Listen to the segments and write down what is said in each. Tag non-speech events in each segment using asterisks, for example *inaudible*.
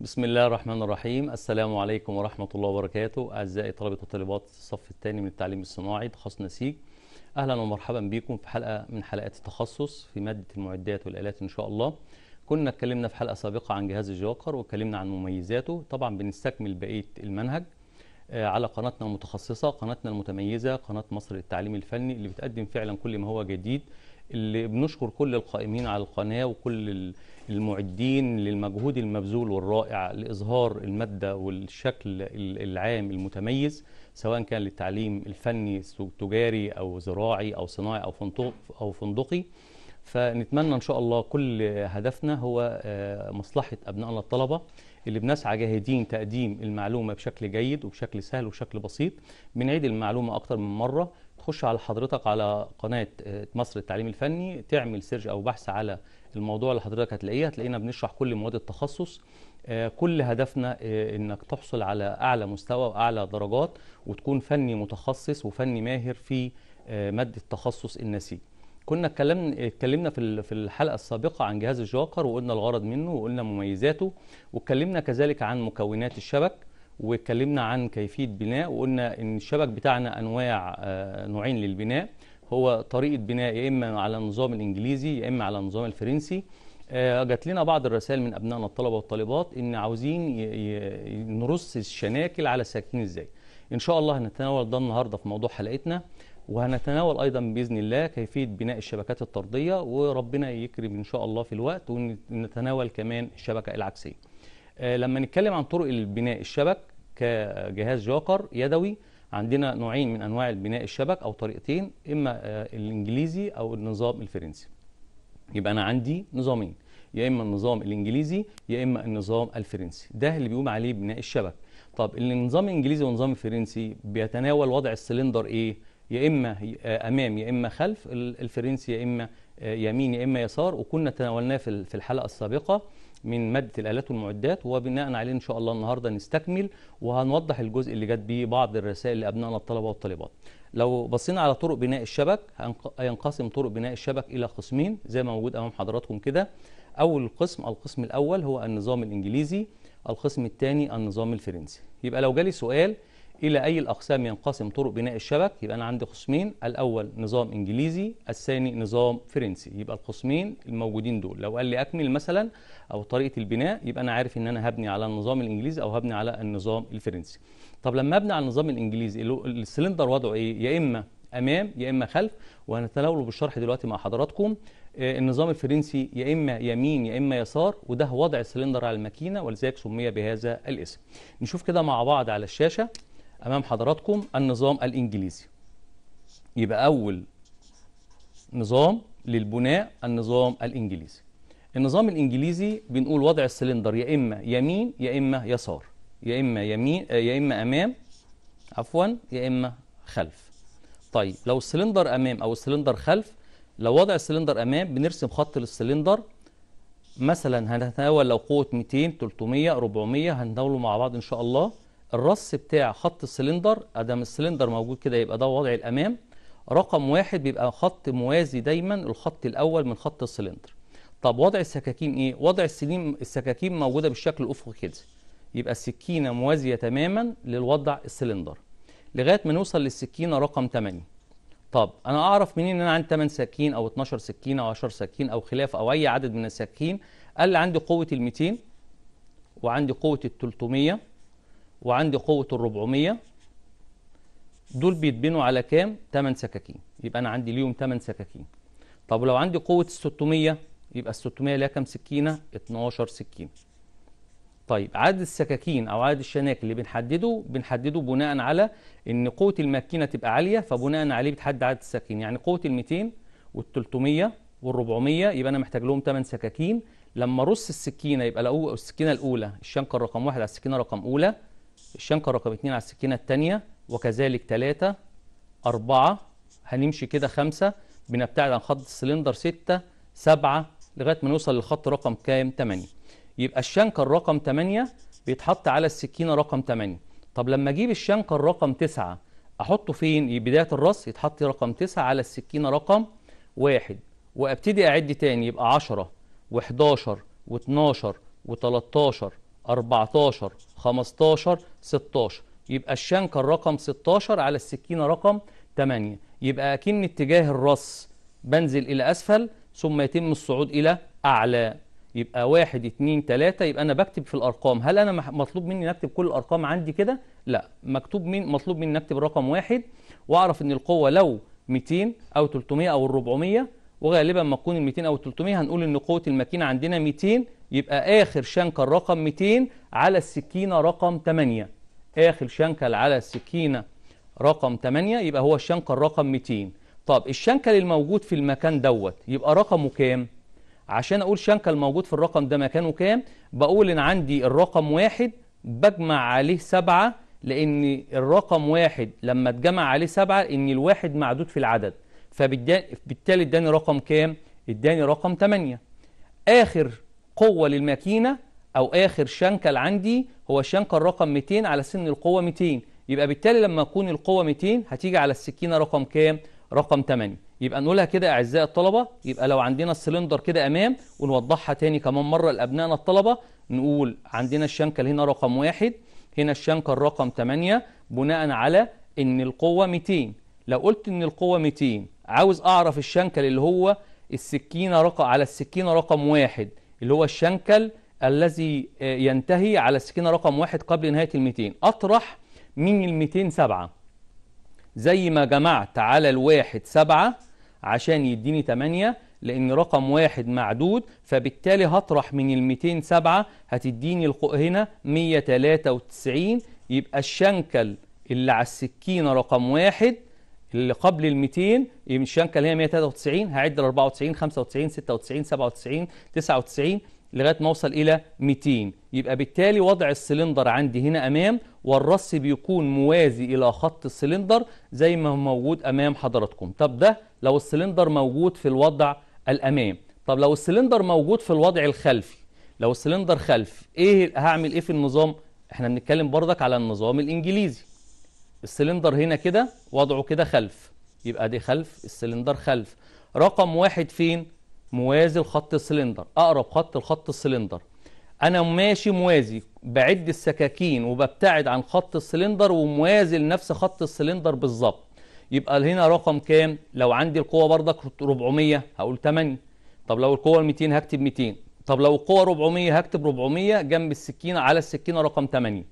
بسم الله الرحمن الرحيم السلام عليكم ورحمة الله وبركاته أعزائي طلبة وطالبات الصف الثاني من التعليم الصناعي تخصص نسيج أهلا ومرحبا بكم في حلقة من حلقات التخصص في مادة المعدات والآلات إن شاء الله كنا اتكلمنا في حلقة سابقة عن جهاز الجوكر واتكلمنا عن مميزاته طبعا بنستكمل بقية المنهج آه، على قناتنا المتخصصة قناتنا المتميزة قناة مصر للتعليم الفني اللي بتقدم فعلا كل ما هو جديد اللي بنشكر كل القائمين على القناه وكل المعدين للمجهود المبذول والرائع لاظهار الماده والشكل العام المتميز سواء كان للتعليم الفني تجاري او زراعي او صناعي او فندق او فندقي فنتمنى ان شاء الله كل هدفنا هو آه، مصلحه ابنائنا الطلبه اللي بنسعى جاهدين تقديم المعلومه بشكل جيد وبشكل سهل وبشكل بسيط بنعيد المعلومه اكتر من مره تخش على حضرتك على قناه آه، مصر التعليم الفني تعمل سيرش او بحث على الموضوع اللي حضرتك هتلاقيه هتلاقينا بنشرح كل مواد التخصص آه، كل هدفنا آه، انك تحصل على اعلى مستوى واعلى درجات وتكون فني متخصص وفني ماهر في ماده التخصص النسيج كنا اتكلمنا اتكلمنا في في الحلقه السابقه عن جهاز الجوكر وقلنا الغرض منه وقلنا مميزاته واتكلمنا كذلك عن مكونات الشبك واتكلمنا عن كيفية بناء وقلنا إن الشبك بتاعنا أنواع آه، نوعين للبناء هو طريقة بناء يا إما على النظام الإنجليزي يا إما على النظام الفرنسي آه، جات لنا بعض الرسائل من أبنائنا الطلبة والطالبات إن عاوزين نرص الشناكل على السكاكين إزاي إن شاء الله هنتناول ده النهاردة في موضوع حلقتنا وهنتناول أيضا بإذن الله كيفية بناء الشبكات الطردية وربنا يكرم إن شاء الله في الوقت ونتناول كمان الشبكة العكسية آه، لما نتكلم عن طرق البناء الشبك كجهاز جوكر يدوي عندنا نوعين من انواع البناء الشبك او طريقتين اما آه، الانجليزي او النظام الفرنسي يبقى انا عندي نظامين يا اما النظام الانجليزي يا اما النظام الفرنسي ده اللي بيقوم عليه بناء الشبك طب النظام الانجليزي والنظام الفرنسي بيتناول وضع السلندر ايه يا اما آه، امام يا اما خلف الفرنسي يا اما يمين يا اما يسار وكنا تناولناه في الحلقه السابقه من ماده الالات والمعدات وبناء عليه ان شاء الله النهارده نستكمل وهنوضح الجزء اللي جت بيه بعض الرسائل لابنائنا الطلبه والطالبات. لو بصينا على طرق بناء الشبك هينقسم طرق بناء الشبك الى قسمين زي ما موجود امام حضراتكم كده. اول قسم القسم الاول هو النظام الانجليزي، القسم الثاني النظام الفرنسي. يبقى لو جالي سؤال الى اي الاقسام ينقسم طرق بناء الشبك يبقى انا عندي قسمين الاول نظام انجليزي الثاني نظام فرنسي يبقى القسمين الموجودين دول لو قال لي اكمل مثلا او طريقه البناء يبقى انا عارف ان انا هبني على النظام الانجليزي او هبني على النظام الفرنسي طب لما ابني على النظام الانجليزي السلندر وضعه ايه يا اما امام يا اما خلف وهنتناوله بالشرح دلوقتي مع حضراتكم آه، النظام الفرنسي يا اما يمين يا اما يسار وده وضع السلندر على الماكينه ولذلك سمي بهذا الاسم نشوف كده مع بعض على الشاشه امام حضراتكم النظام الانجليزي يبقى اول نظام للبناء النظام الانجليزي النظام الانجليزي بنقول وضع السلندر يا اما يمين يا اما يسار يا اما يمين آه، يا اما امام عفوا يا اما خلف طيب لو السلندر امام او السلندر خلف لو وضع السلندر امام بنرسم خط للسلندر مثلا هنتناول لو قوه 200 300 400 هنتناوله مع بعض ان شاء الله الرص بتاع خط السلندر ادام السلندر موجود كده يبقى ده وضع الامام رقم واحد بيبقى خط موازي دايما الخط الاول من خط السلندر طب وضع السكاكين ايه وضع السليم السكاكين موجوده بالشكل الافقي كده يبقى السكينه موازيه تماما للوضع السلندر لغايه ما نوصل للسكينه رقم 8 طب انا اعرف منين ان انا عندي 8 سكين او 12 سكين او 10 سكين او خلاف او اي عدد من السكين قال لي عندي قوه ال 200 وعندي قوه ال 300 وعندي قوه ال 400 دول بيتبنوا على كام 8 سكاكين يبقى انا عندي ليهم 8 سكاكين طب لو عندي قوه ال 600 يبقى ال 600 ليها كام سكينه 12 سكينه طيب عدد السكاكين او عدد الشناك اللي بنحدده بنحدده بناء على ان قوه الماكينه تبقى عاليه فبناء عليه بتحدد عدد السكاكين يعني قوه ال 200 وال 300 وال 400 يبقى انا محتاج لهم 8 سكاكين لما ارص السكينه يبقى الأول السكينه الاولى الشنكه رقم واحد على السكينه رقم اولى الشنكه رقم اثنين على السكينه الثانيه وكذلك ثلاثه أربعة هنمشي كده خمسة بنبتعد عن خط السلندر ستة سبعة لغايه ما نوصل للخط رقم كام 8 يبقى الشنكه رقم 8 بيتحط على السكينه رقم 8 طب لما اجيب الشنكه رقم 9 احطه فين بدايه الراس يتحط رقم 9 على السكينه رقم 1 وابتدي اعد تاني يبقى 10 و11 و12 و13 14 15 16 يبقى الشنكه رقم 16 على السكينه رقم 8 يبقى اكن اتجاه الراس بنزل الى اسفل ثم يتم الصعود إلى أعلى يبقى واحد اتنين تلاتة يبقى أنا بكتب في الأرقام هل أنا مطلوب مني نكتب كل الأرقام عندي كده؟ لا مكتوب من مطلوب مني نكتب رقم واحد وأعرف إن القوة لو 200 أو 300 أو 400 وغالبا ما تكون ال 200 أو 300 هنقول إن قوة الماكينة عندنا 200 يبقى آخر شنكة الرقم 200 على السكينة رقم 8 آخر شنكة على السكينة رقم 8 يبقى هو الشنكة الرقم 200 طب الشنكل الموجود في المكان دوت يبقى رقمه كام عشان اقول شنكل موجود في الرقم ده مكانه كام بقول ان عندي الرقم واحد بجمع عليه سبعة لان الرقم واحد لما اتجمع عليه سبعة ان الواحد معدود في العدد فبالتالي اداني رقم كام اداني رقم 8 اخر قوة للماكينة او اخر شنكل عندي هو شنكل رقم 200 على سن القوة 200 يبقى بالتالي لما تكون القوة 200 هتيجي على السكينة رقم كام رقم 8 يبقى نقولها كده اعزائي الطلبه يبقى لو عندنا السلندر كده امام ونوضحها تاني كمان مره لابنائنا الطلبه نقول عندنا الشنكل هنا رقم واحد هنا الشنكل رقم 8 بناء على ان القوه 200 لو قلت ان القوه 200 عاوز اعرف الشنكل اللي هو السكينه رقم على السكينه رقم واحد اللي هو الشنكل الذي آه، ينتهي على السكينه رقم واحد قبل نهايه ال 200 اطرح من ال 207 زي ما جمعت على الواحد سبعة عشان يديني تمانية لأن رقم واحد معدود فبالتالي هطرح من الميتين سبعة هتديني هنا مية تلاتة وتسعين يبقى الشنكل اللي على السكينة رقم واحد اللي قبل ال 200 الشنكه اللي هي 193 هعد ال 94 95 96 97 99 لغاية ما اوصل إلى 200 يبقى بالتالي وضع السلندر عندي هنا أمام والرص بيكون موازي إلى خط السلندر زي ما هو موجود أمام حضراتكم طب ده لو السلندر موجود في الوضع الأمام طب لو السلندر موجود في الوضع الخلفي لو السلندر خلف إيه هعمل إيه في النظام؟ إحنا بنتكلم بردك على النظام الإنجليزي السلندر هنا كده وضعه كده خلف يبقى دي خلف السلندر خلف رقم واحد فين؟ موازي لخط السلندر اقرب خط لخط السلندر انا ماشي موازي بعد السكاكين وببتعد عن خط السلندر وموازي لنفس خط السلندر بالظبط يبقى هنا رقم كام لو عندي القوه بردك 400 هقول 8 طب لو القوه 200 هكتب 200 طب لو القوه 400 هكتب 400 جنب السكينه على السكينه رقم 8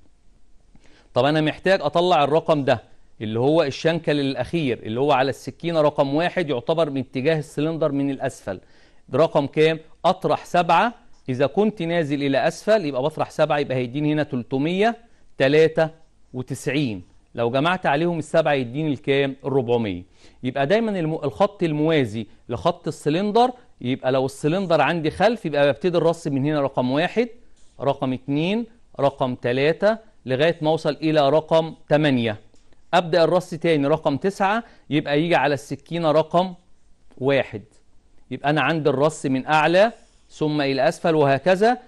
طب انا محتاج اطلع الرقم ده اللي هو الشنكل الاخير اللي هو على السكينه رقم واحد يعتبر من اتجاه السلندر من الاسفل برقم كام اطرح سبعة اذا كنت نازل الى اسفل يبقى بطرح سبعة يبقى هيديني هنا 393 لو جمعت عليهم السبعة يديني الكام ال 400 يبقى دايما الخط الموازي لخط السلندر يبقى لو السلندر عندي خلف يبقى ببتدي الرسم من هنا رقم واحد رقم اتنين رقم تلاتة لغاية ما اوصل الى رقم تمانية ابدأ الرص تاني رقم تسعة يبقى يجي على السكينة رقم واحد يبقى أنا عند الرص من أعلى ثم إلى أسفل وهكذا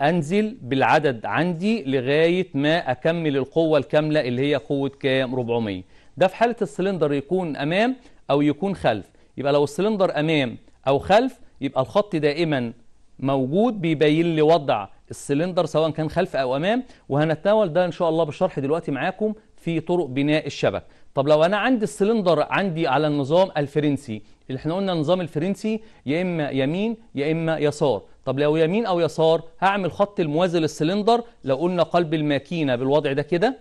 أنزل بالعدد عندي لغاية ما أكمل القوة الكاملة اللي هي قوة كام 400 ده في حالة السلندر يكون أمام أو يكون خلف يبقى لو السلندر أمام أو خلف يبقى الخط دائما موجود بيبين لي وضع السلندر سواء كان خلف أو أمام وهنتناول ده إن شاء الله بالشرح دلوقتي معاكم في طرق بناء الشبك طب لو أنا عندي السلندر عندي على النظام الفرنسي اللي احنا قلنا النظام الفرنسي يا اما يمين يا اما يسار طب لو يمين او يسار هعمل خط الموازي للسلندر لو قلنا قلب الماكينه بالوضع ده كده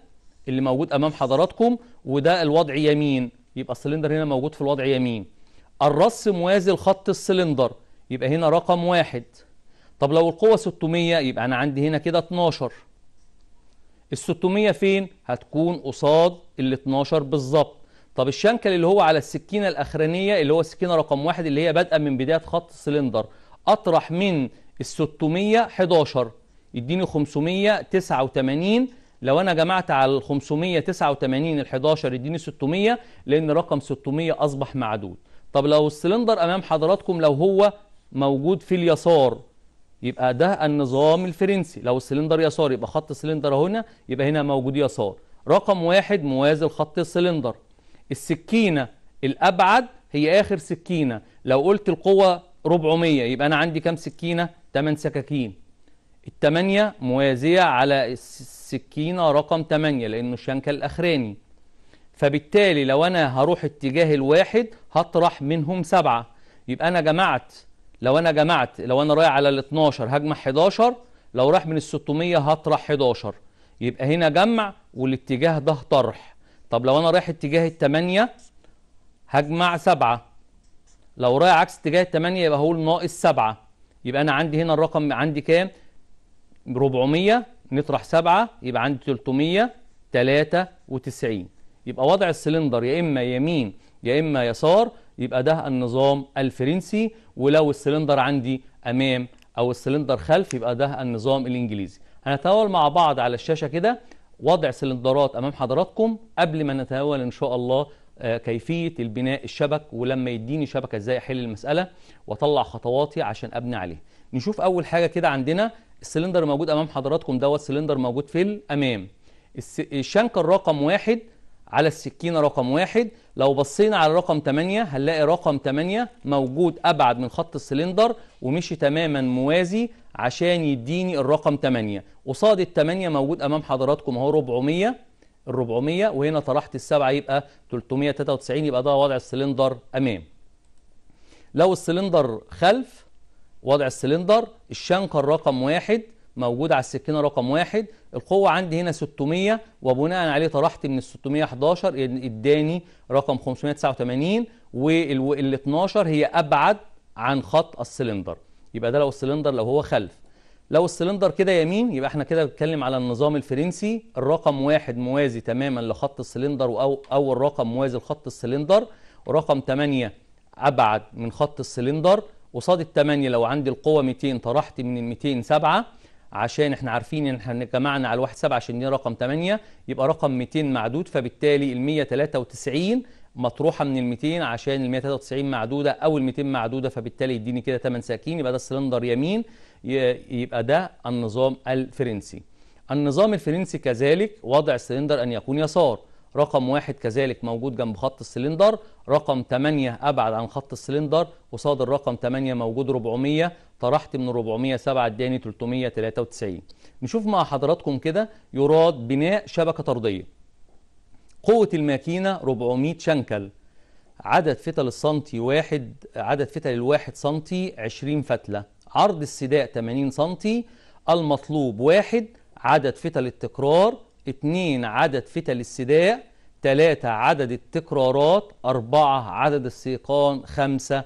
اللي موجود امام حضراتكم وده الوضع يمين يبقى السلندر هنا موجود في الوضع يمين الرص موازي لخط السلندر يبقى هنا رقم واحد طب لو القوة 600 يبقى أنا عندي هنا كده 12 ال 600 فين؟ هتكون قصاد ال 12 بالظبط طب الشنكل اللي هو على السكينة الأخرانية اللي هو السكينة رقم واحد اللي هي بادئة من بداية خط السلندر أطرح من ال 611 يديني 589 لو أنا جمعت على ال 589 ال 11 يديني 600 لأن رقم 600 أصبح معدود طب لو السلندر أمام حضراتكم لو هو موجود في اليسار يبقى ده النظام الفرنسي لو السلندر يسار يبقى خط السلندر هنا يبقى هنا موجود يسار رقم واحد موازي لخط السلندر السكينة الأبعد هي آخر سكينة لو قلت القوة 400 يبقى أنا عندي كام سكينة 8 سكاكين التمانية موازية على السكينة رقم 8 لأنه الشنكة الأخراني فبالتالي لو أنا هروح اتجاه الواحد هطرح منهم سبعة يبقى أنا جمعت لو أنا جمعت لو أنا رايح على ال 12 هجمع 11 لو راح من ال 600 هطرح 11 يبقى هنا جمع والاتجاه ده طرح طب لو انا رايح اتجاه التمانية هجمع سبعة لو رايح عكس اتجاه التمانية يبقى هقول ناقص سبعة يبقى انا عندي هنا الرقم عندي كام 400 نطرح سبعة يبقى عندي 393 يبقى وضع السلندر يا اما يمين يا اما يسار يبقى ده النظام الفرنسي ولو السلندر عندي امام او السلندر خلف يبقى ده النظام الانجليزي هنتناول مع بعض على الشاشه كده وضع سلندرات امام حضراتكم قبل ما نتناول ان شاء الله آه، كيفيه البناء الشبك ولما يديني شبكه ازاي احل المساله واطلع خطواتي عشان ابني عليه نشوف اول حاجه كده عندنا السلندر موجود امام حضراتكم دوت سلندر موجود في الامام الشنكه الرقم واحد على السكينة رقم واحد لو بصينا على رقم 8 هنلاقي رقم 8 موجود أبعد من خط السلندر ومشي تماما موازي عشان يديني الرقم 8 قصاد ال 8 موجود أمام حضراتكم أهو 400 ال 400 وهنا طرحت السبعة يبقى 393 يبقى ده وضع السلندر أمام لو السلندر خلف وضع السلندر الشنقة الرقم واحد موجود على السكينه رقم واحد القوه عندي هنا 600 وبناء عليه طرحت من ال 611 اداني رقم 589 وال 12 هي ابعد عن خط السلندر يبقى ده لو السلندر لو هو خلف لو السلندر كده يمين يبقى احنا كده بنتكلم على النظام الفرنسي الرقم واحد موازي تماما لخط السلندر او اول رقم موازي لخط السلندر ورقم 8 ابعد من خط السلندر قصاد ال 8 لو عندي القوه 200 طرحت من ال 207 عشان احنا عارفين ان احنا جمعنا على 1 7 عشان دي رقم 8 يبقى رقم 200 معدود فبالتالي ال 193 مطروحه من ال 200 عشان ال 193 معدوده او ال 200 معدوده فبالتالي يديني كده 8 سكاكين يبقى ده السلندر يمين يبقى ده النظام الفرنسي. النظام الفرنسي كذلك وضع السلندر ان يكون يسار رقم واحد كذلك موجود جنب خط السلندر رقم 8 أبعد عن خط السلندر قصاد الرقم 8 موجود 400 طرحت من 407 اداني 393 نشوف مع حضراتكم كده يراد بناء شبكة طردية قوة الماكينة 400 شنكل عدد فتل السنتي واحد عدد فتل الواحد سنتي 20 فتلة عرض السداء 80 سنتي المطلوب واحد عدد فتل التكرار اتنين عدد فتل السداء تلاتة عدد التكرارات أربعة عدد السيقان خمسة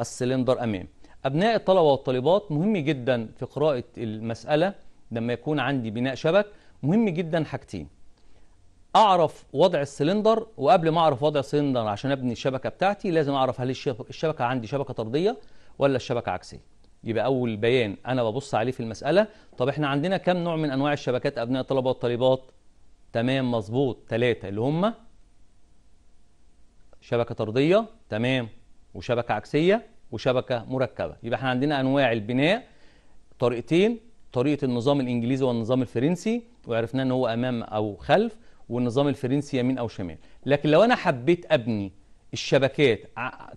السلندر أمام أبناء الطلبة والطالبات مهم جدا في قراءة المسألة لما يكون عندي بناء شبك مهم جدا حاجتين أعرف وضع السلندر وقبل ما أعرف وضع السلندر عشان أبني الشبكة بتاعتي لازم أعرف هل الشبكة عندي شبكة طردية ولا الشبكة عكسية يبقى أول بيان أنا ببص عليه في المسألة طب إحنا عندنا كم نوع من أنواع الشبكات أبناء الطلبة والطالبات تمام مظبوط ثلاثة اللي هم شبكة طردية تمام وشبكة عكسية وشبكة مركبة يبقى احنا عندنا أنواع البناء طريقتين طريقة النظام الإنجليزي والنظام الفرنسي وعرفنا إن هو أمام أو خلف والنظام الفرنسي يمين أو شمال لكن لو أنا حبيت أبني الشبكات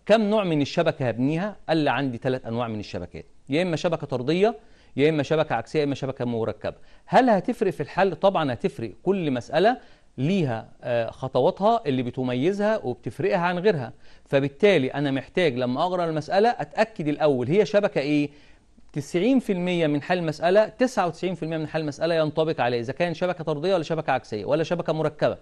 كم نوع من الشبكة هبنيها؟ قال لي عندي ثلاث أنواع من الشبكات يا إما شبكة طردية يا اما شبكه عكسيه يا اما شبكه مركبه هل هتفرق في الحل طبعا هتفرق كل مساله ليها آه، خطواتها اللي بتميزها وبتفرقها عن غيرها فبالتالي انا محتاج لما اقرا المساله اتاكد الاول هي شبكه ايه 90% من حل المساله 99% من حل المساله ينطبق عليه اذا كان شبكه طرديه ولا شبكه عكسيه ولا شبكه مركبه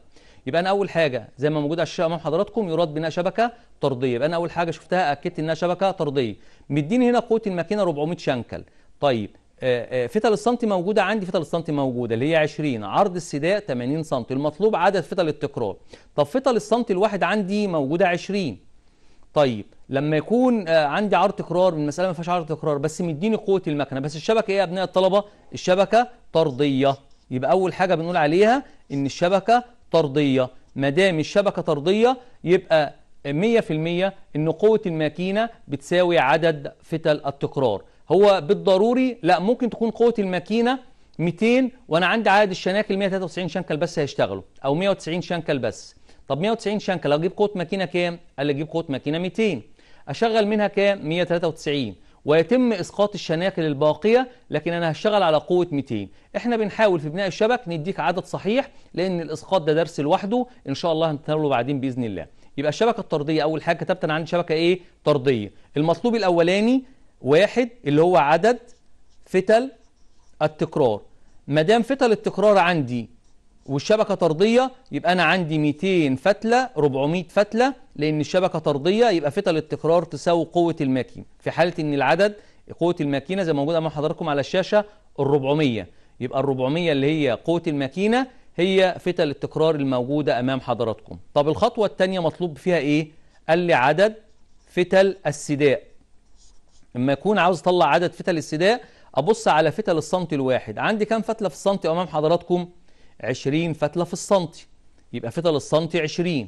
يبقى انا اول حاجه زي ما موجود على الشاشه امام حضراتكم يراد بناء شبكه طرديه يبقى انا اول حاجه شفتها اكدت انها شبكه طرديه مديني هنا قوه الماكينه 400 شنكل طيب آه، آه، فتل السنتي موجوده عندي فتل السنتي موجوده اللي هي 20 عرض السداء 80 سنتي المطلوب عدد فتل التكرار طب فتل السنتي الواحد عندي موجوده 20 طيب لما يكون آه، عندي عرض تكرار المساله ما فيهاش عرض تكرار بس مديني قوه المكنه بس الشبكه ايه يا ابناء الطلبه الشبكه طرديه يبقى اول حاجه بنقول عليها ان الشبكه طرديه ما دام الشبكه طرديه يبقى 100% ان قوه الماكينه بتساوي عدد فتل التكرار هو بالضروري لا ممكن تكون قوه الماكينه 200 وانا عندي عدد الشناكل 193 شنكل بس هيشتغلوا او 190 شنكل بس طب 190 شنكل اجيب قوه ماكينه كام قال لي اجيب قوه ماكينه 200 اشغل منها كام 193 ويتم اسقاط الشناكل الباقيه لكن انا هشتغل على قوه 200 احنا بنحاول في بناء الشبك نديك عدد صحيح لان الاسقاط ده درس لوحده ان شاء الله هنتناوله بعدين باذن الله يبقى الشبكه الطرديه اول حاجه كتبت انا عندي شبكه ايه طرديه المطلوب الاولاني واحد اللي هو عدد فتل التكرار ما دام فتل التكرار عندي والشبكة طردية يبقى أنا عندي 200 فتلة 400 فتلة لأن الشبكة طردية يبقى فتل التكرار تساوي قوة الماكينة في حالة أن العدد قوة الماكينة زي ما موجود أمام حضراتكم على الشاشة 400 يبقى ال 400 اللي هي قوة الماكينة هي فتل التكرار الموجودة أمام حضراتكم طب الخطوة الثانية مطلوب فيها إيه؟ قال لي عدد فتل السداء لما اكون عاوز اطلع عدد فتل السداء ابص على فتل السنتي الواحد عندي كام فتله في السنتي امام حضراتكم 20 فتله في السنتي يبقى فتل السنتي 20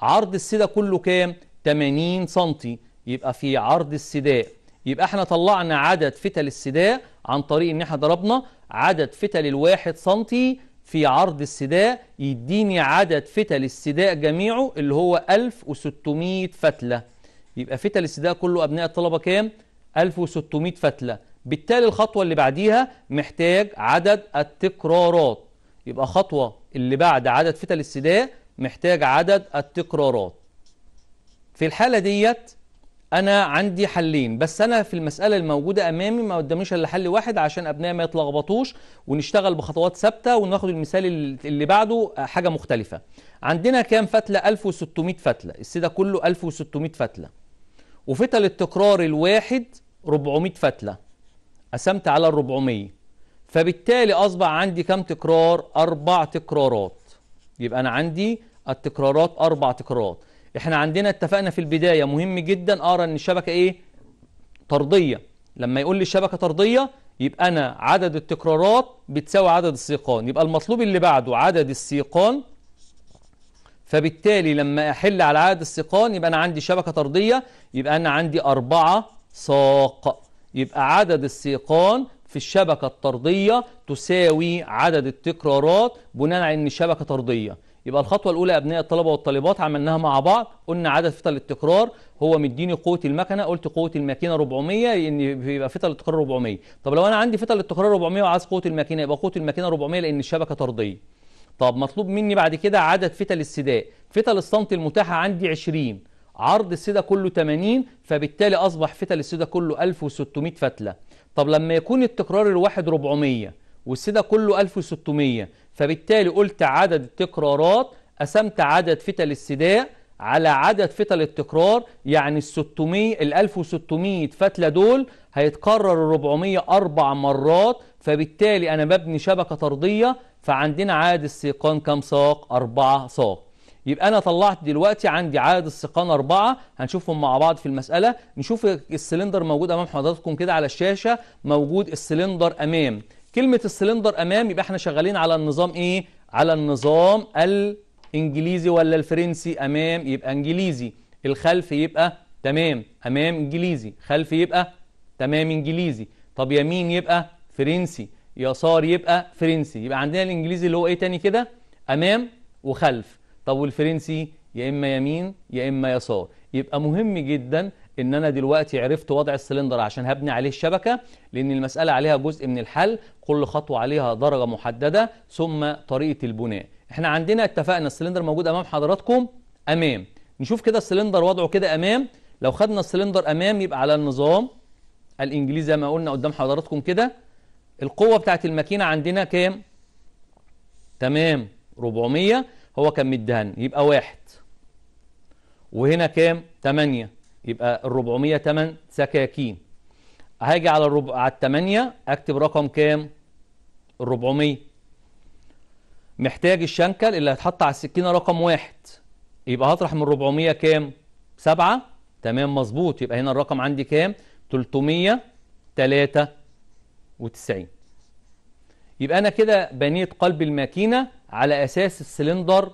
عرض السداء كله كام 80 سنتي يبقى في عرض السداء يبقى احنا طلعنا عدد فتل السداء عن طريق ان احنا ضربنا عدد فتل الواحد سنتي في عرض السداء يديني عدد فتل السداء جميعه اللي هو 1600 فتله يبقى فتل السداء كله ابناء الطلبه كام 1600 فتلة بالتالي الخطوة اللي بعديها محتاج عدد التكرارات يبقى خطوة اللي بعد عدد فتل السداء محتاج عدد التكرارات في الحالة ديت أنا عندي حلين بس أنا في المسألة الموجودة أمامي ما قداميش إلا حل واحد عشان أبنائي ما يتلخبطوش ونشتغل بخطوات ثابتة وناخد المثال اللي بعده حاجة مختلفة عندنا كام فتلة 1600 فتلة السيدة كله 1600 فتلة وفتل التكرار الواحد 400 فتلة قسمت على ال 400 فبالتالي أصبح عندي كم تكرار؟ أربع تكرارات يبقى أنا عندي التكرارات أربع تكرارات احنا عندنا اتفقنا في البداية مهم جدا أقرأ إن الشبكة إيه؟ طردية لما يقول لي الشبكة طردية يبقى أنا عدد التكرارات بتساوي عدد السيقان يبقى المطلوب اللي بعده عدد السيقان فبالتالي لما أحل على عدد السيقان يبقى أنا عندي شبكة طردية يبقى أنا عندي أربعة ساق يبقى عدد السيقان في الشبكة الطردية تساوي عدد التكرارات بناء على إن الشبكة طردية يبقى الخطوة الأولى أبناء الطلبة والطالبات عملناها مع بعض قلنا عدد فتل التكرار هو مديني قوة المكنة قلت قوة الماكينة 400 لأن بيبقى فتل التكرار 400 طب لو أنا عندي فتل التكرار 400 وعايز قوة الماكينة يبقى قوة الماكينة 400 لأن الشبكة طردية طب مطلوب مني بعد كده عدد فتل السداء فتل الصمت المتاحة عندي 20 عرض السدة كله 80 فبالتالي أصبح فتل السدة كله 1600 فتلة طب لما يكون التكرار الواحد 400 والسدة كله 1600 فبالتالي قلت عدد التكرارات قسمت عدد فتل السداء على عدد فتل التكرار يعني ال 600 ال 1600 فتله دول هيتكرر ال 400 اربع مرات فبالتالي أنا ببني شبكة طردية فعندنا عاد السيقان كام ساق؟ أربعة ساق يبقى أنا طلعت دلوقتي عندي عدد السيقان أربعة هنشوفهم مع بعض في المسألة نشوف السلندر موجود أمام حضراتكم كده على الشاشة موجود السلندر أمام كلمة السلندر أمام يبقى احنا شغالين على النظام إيه؟ على النظام الإنجليزي ولا الفرنسي أمام يبقى إنجليزي الخلف يبقى تمام أمام إنجليزي خلف يبقى تمام إنجليزي طب يمين يبقى فرنسي يسار يبقى فرنسي يبقى عندنا الانجليزي اللي هو ايه تاني كده امام وخلف طب والفرنسي يا اما يمين يا اما يسار يبقى مهم جدا ان انا دلوقتي عرفت وضع السلندر عشان هبني عليه الشبكه لان المساله عليها جزء من الحل كل خطوه عليها درجه محدده ثم طريقه البناء احنا عندنا اتفقنا السلندر موجود امام حضراتكم امام نشوف كده السلندر وضعه كده امام لو خدنا السلندر امام يبقى على النظام الانجليزي زي ما قلنا قدام حضراتكم كده القوة بتاعت الماكينة عندنا كام تمام 400 هو كان مدهن يبقى واحد وهنا كام 8 يبقى ال 400 8 سكاكين هاجي على الربع على الثمانية اكتب رقم كام ال 400 محتاج الشنكل اللي هيتحط على السكينه رقم واحد يبقى هطرح من 400 كام سبعة تمام مظبوط يبقى هنا الرقم عندي كام 3 وتسعين يبقى أنا كده بنيت قلب الماكينة على أساس السلندر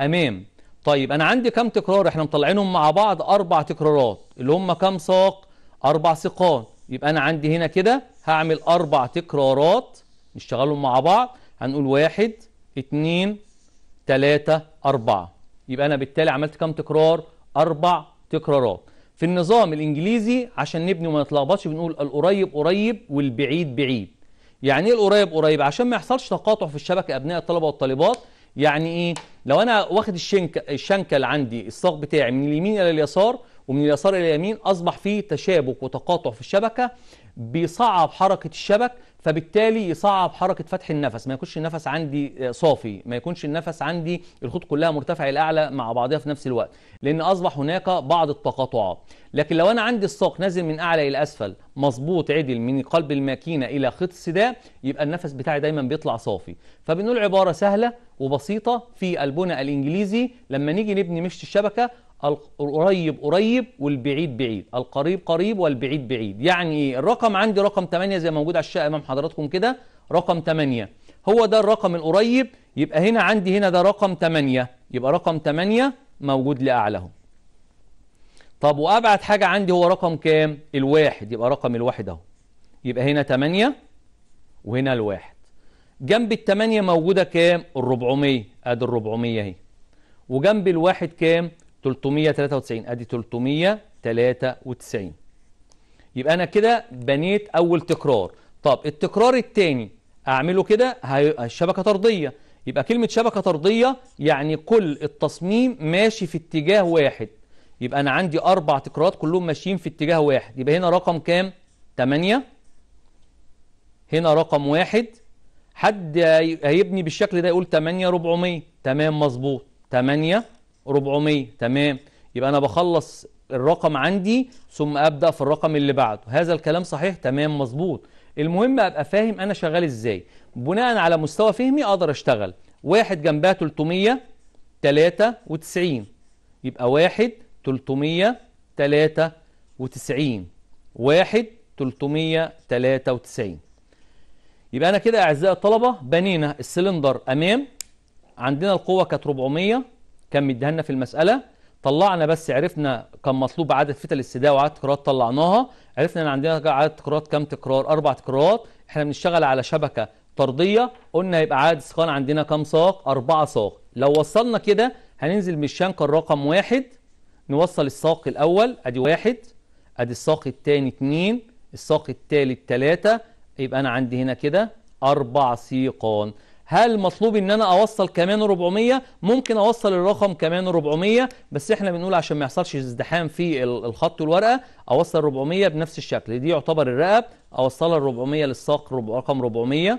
أمام طيب أنا عندي كم تكرار احنا مطلعينهم مع بعض أربع تكرارات اللي هم كم ساق أربع سقان يبقى أنا عندي هنا كده هعمل أربع تكرارات نشتغلهم مع بعض هنقول واحد اتنين تلاتة أربعة يبقى أنا بالتالي عملت كم تكرار أربع تكرارات في النظام الانجليزي عشان نبني وما نتلخبطش بنقول القريب قريب والبعيد بعيد يعني ايه القريب قريب عشان ما يحصلش تقاطع في الشبكه ابناء الطلبه والطالبات يعني ايه لو انا واخد الشنكه الشنكه اللي عندي الصاغ بتاعي من اليمين الى اليسار ومن اليسار الى اليمين اصبح فيه تشابك وتقاطع في الشبكه بيصعب حركه الشبك فبالتالي يصعب حركه فتح النفس ما يكونش النفس عندي آه، صافي ما يكونش النفس عندي الخط كلها مرتفعه الاعلى مع بعضها في نفس الوقت لان اصبح هناك بعض التقاطعات لكن لو انا عندي الساق نازل من اعلى الى اسفل مظبوط عدل من قلب الماكينه الى خيط السداء يبقى النفس بتاعي دايما بيطلع صافي فبنقول عباره سهله وبسيطه في البناء الانجليزي لما نيجي نبني مشط الشبكه القريب قريب والبعيد بعيد القريب قريب والبعيد بعيد يعني الرقم عندي رقم 8 زي ما موجود على الشقه امام حضراتكم كده رقم 8 هو ده الرقم القريب يبقى هنا عندي هنا ده رقم 8 يبقى رقم 8 موجود لاعلى طب وابعد حاجه عندي هو رقم كام الواحد يبقى رقم الواحد اهو يبقى هنا 8 وهنا الواحد جنب ال8 موجودة كام؟ ال 400 ادي ال 400 اهي وجنب الواحد كام؟ 393 ادي 393 يبقى انا كده بنيت اول تكرار طب التكرار الثاني اعمله كده الشبكه طرديه يبقى كلمه شبكه طرديه يعني كل التصميم ماشي في اتجاه واحد يبقى انا عندي اربع تكرارات كلهم ماشيين في اتجاه واحد يبقى هنا رقم كام 8 هنا رقم واحد حد هيبني بالشكل ده يقول 8 400 تمام مظبوط 8 400 تمام يبقى انا بخلص الرقم عندي ثم ابدا في الرقم اللي بعده هذا الكلام صحيح تمام مظبوط المهم ابقى فاهم انا شغال ازاي بناء على مستوى فهمي اقدر اشتغل واحد جنبها 393 يبقى واحد 393 واحد 393 يبقى انا كده اعزائي الطلبه بنينا السلندر امام عندنا القوه كانت 400 كان مديها لنا في المساله طلعنا بس عرفنا كان مطلوب عدد فتل السداء وعدد تكرارات طلعناها عرفنا ان عندنا عدد تكرارات كام تكرار اربع تكرارات احنا بنشتغل على شبكه طرديه قلنا يبقى عدد السخان عندنا كام ساق اربعه ساق لو وصلنا كده هننزل من الشنكر رقم واحد نوصل الساق الاول ادي واحد ادي الساق الثاني اثنين الساق الثالث ثلاثه يبقى انا عندي هنا كده اربع سيقان هل مطلوب ان انا اوصل كمان 400 ممكن اوصل الرقم كمان 400 بس احنا بنقول عشان ما يحصلش ازدحام في الخط والورقه اوصل 400 بنفس الشكل دي يعتبر الرقب اوصلها ال 400 للساق رقم 400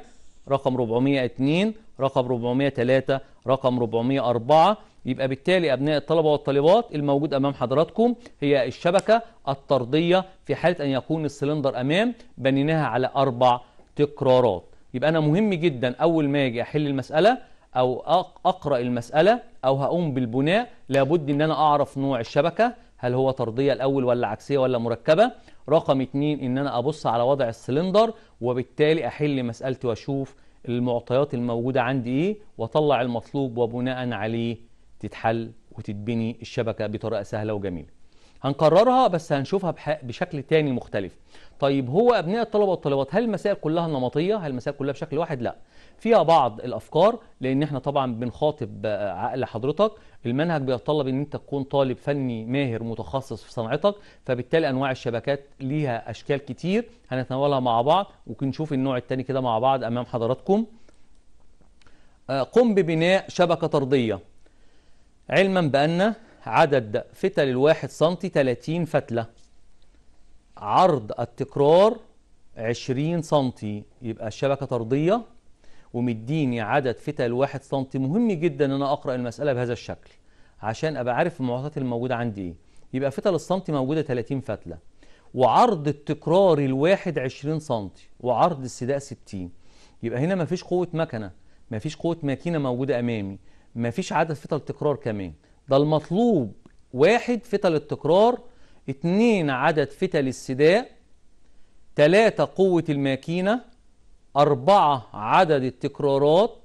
رقم 402 رقم 403 رقم 404 يبقى بالتالي أبناء الطلبة والطالبات الموجود أمام حضراتكم هي الشبكة الطردية في حالة أن يكون السلندر أمام بنيناها على أربع تكرارات يبقى أنا مهم جدا أول ما أجي أحل المسألة أو أقرأ المسألة أو هقوم بالبناء لابد إن أنا أعرف نوع الشبكة هل هو طردية الأول ولا عكسية ولا مركبة رقم اتنين إن أنا أبص على وضع السلندر وبالتالي أحل مسألتي وأشوف المعطيات الموجودة عندي إيه وأطلع المطلوب وبناء عليه تتحل وتتبني الشبكة بطريقة سهلة وجميلة هنكررها بس هنشوفها بشكل تاني مختلف طيب هو ابناء الطلبه والطالبات هل المسائل كلها نمطيه هل المسائل كلها بشكل واحد لا فيها بعض الافكار لان احنا طبعا بنخاطب آه، عقل حضرتك المنهج بيتطلب ان انت تكون طالب فني ماهر متخصص في صنعتك فبالتالي انواع الشبكات ليها اشكال كتير هنتناولها مع بعض ونشوف النوع الثاني كده مع بعض امام حضراتكم آه، قم ببناء شبكه طرديه علما بان عدد فتل الواحد سنتي 30 فتله عرض التكرار 20 سنتي يبقى الشبكة طردية ومديني عدد فتل 1 سنتي مهم جدا ان انا اقرا المساله بهذا الشكل عشان ابقى عارف المعطيات الموجوده عندي ايه يبقى فتل السنتي موجوده 30 فتله وعرض التكرار الواحد 20 سنتي وعرض السداء 60 يبقى هنا مفيش قوه مكنه مفيش قوه ماكينه موجوده امامي مفيش عدد فتل تكرار كمان ده المطلوب واحد فتل التكرار اتنين عدد فتل السداء تلاتة قوة الماكينة أربعة عدد التكرارات